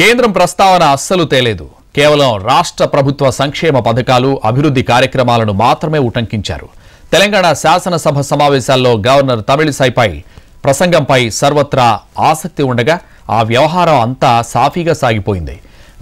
కేంద్రం ప్రస్తావన అస్సలు తేలేదు కేవలం రాష్ట్ర ప్రభుత్వ సంక్షేమ పథకాలు అభివృద్ధి కార్యక్రమాలను మాత్రమే ఉటంకించారు తెలంగాణ శాసనసభ సమావేశాల్లో గవర్నర్ తమిళిసైపై ప్రసంగంపై సర్వత్రా ఆసక్తి ఉండగా ఆ వ్యవహారం అంతా సాఫీగా సాగిపోయింది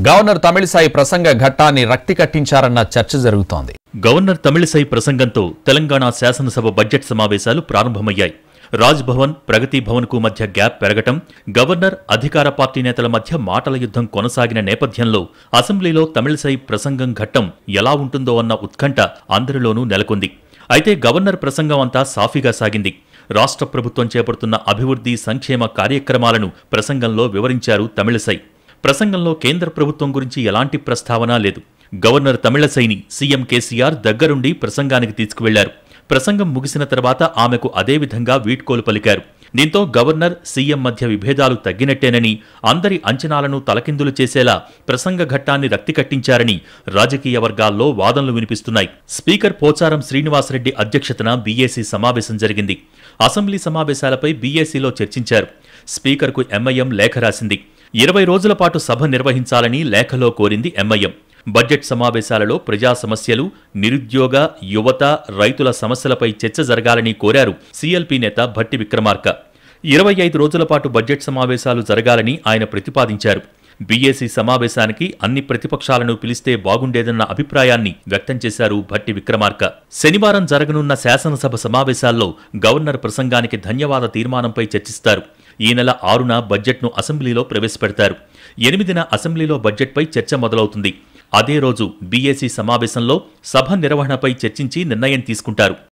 గవర్నర్ తమిళిసాయి ప్రసంగ ఘట్టాన్ని రక్తి కట్టించారన్న చర్చ జరుగుతోంది గవర్నర్ తమిళిసాయి ప్రసంగంతో తెలంగాణ శాసనసభ బడ్జెట్ సమావేశాలు ప్రారంభమయ్యాయి రాజ్ భవన్ ప్రగతి భవన్కు మధ్య గ్యాప్ పెరగటం గవర్నర్ అధికార పార్టీ నేతల మధ్య మాటల యుద్ధం కొనసాగిన నేపథ్యంలో అసెంబ్లీలో తమిళసై ప్రసంగం ఘట్టం ఎలా ఉంటుందో అన్న ఉత్కంఠ అందరిలోనూ నెలకొంది అయితే గవర్నర్ ప్రసంగం అంతా సాఫీగా సాగింది రాష్ట్ర ప్రభుత్వం చేపడుతున్న అభివృద్ధి సంక్షేమ కార్యక్రమాలను ప్రసంగంలో వివరించారు తమిళసై ప్రసంగంలో కేంద్ర ప్రభుత్వం గురించి ఎలాంటి ప్రస్తావన లేదు గవర్నర్ తమిళసైని సీఎం కేసీఆర్ దగ్గరుండి ప్రసంగానికి తీసుకువెళ్లారు ప్రసంగం ముగిసిన తర్వాత ఆమెకు అదేవిధంగా వీడ్కోలు పలికారు దీంతో గవర్నర్ సీఎం మధ్య విభేదాలు తగ్గినట్టేనని అందరి అంచనాలను తలకిందులు చేసేలా ప్రసంగ ఘట్టాన్ని రక్తి కట్టించారని రాజకీయ వర్గాల్లో వాదనలు వినిపిస్తున్నాయి స్పీకర్ పోచారం శ్రీనివాసరెడ్డి అధ్యక్షతన బీఏసీ సమావేశం జరిగింది అసెంబ్లీ సమావేశాలపై బీఏసీలో చర్చించారు స్పీకర్కు ఎంఐఎం లేఖ రాసింది ఇరవై రోజుల పాటు సభ నిర్వహించాలని లేఖలో కోరింది ఎంఐఎం బడ్జెట్ సమావేశాలలో ప్రజా సమస్యలు నిరుద్యోగ యువత రైతుల సమస్యలపై చర్చ జరగాలని కోరారు సీఎల్పీ నేత భట్టి విక్రమార్క ఇరవై ఐదు రోజుల పాటు బడ్జెట్ సమావేశాలు జరగాలని ఆయన ప్రతిపాదించారు బీఏసీ సమావేశానికి అన్ని ప్రతిపక్షాలను పిలిస్తే బాగుండేదన్న అభిప్రాయాన్ని వ్యక్తం చేశారు భట్టి విక్రమార్క శనివారం జరగనున్న శాసనసభ సమావేశాల్లో గవర్నర్ ప్రసంగానికి ధన్యవాద తీర్మానంపై చర్చిస్తారు ఈ నెల ఆరున బడ్జెట్ను అసెంబ్లీలో ప్రవేశపెడతారు ఎనిమిదిన అసెంబ్లీలో బడ్జెట్పై చర్చ మొదలవుతుంది అదే రోజు బీఏసీ సమావేశంలో సభ నిర్వహణపై చర్చించి నిర్ణయం తీసుకుంటారు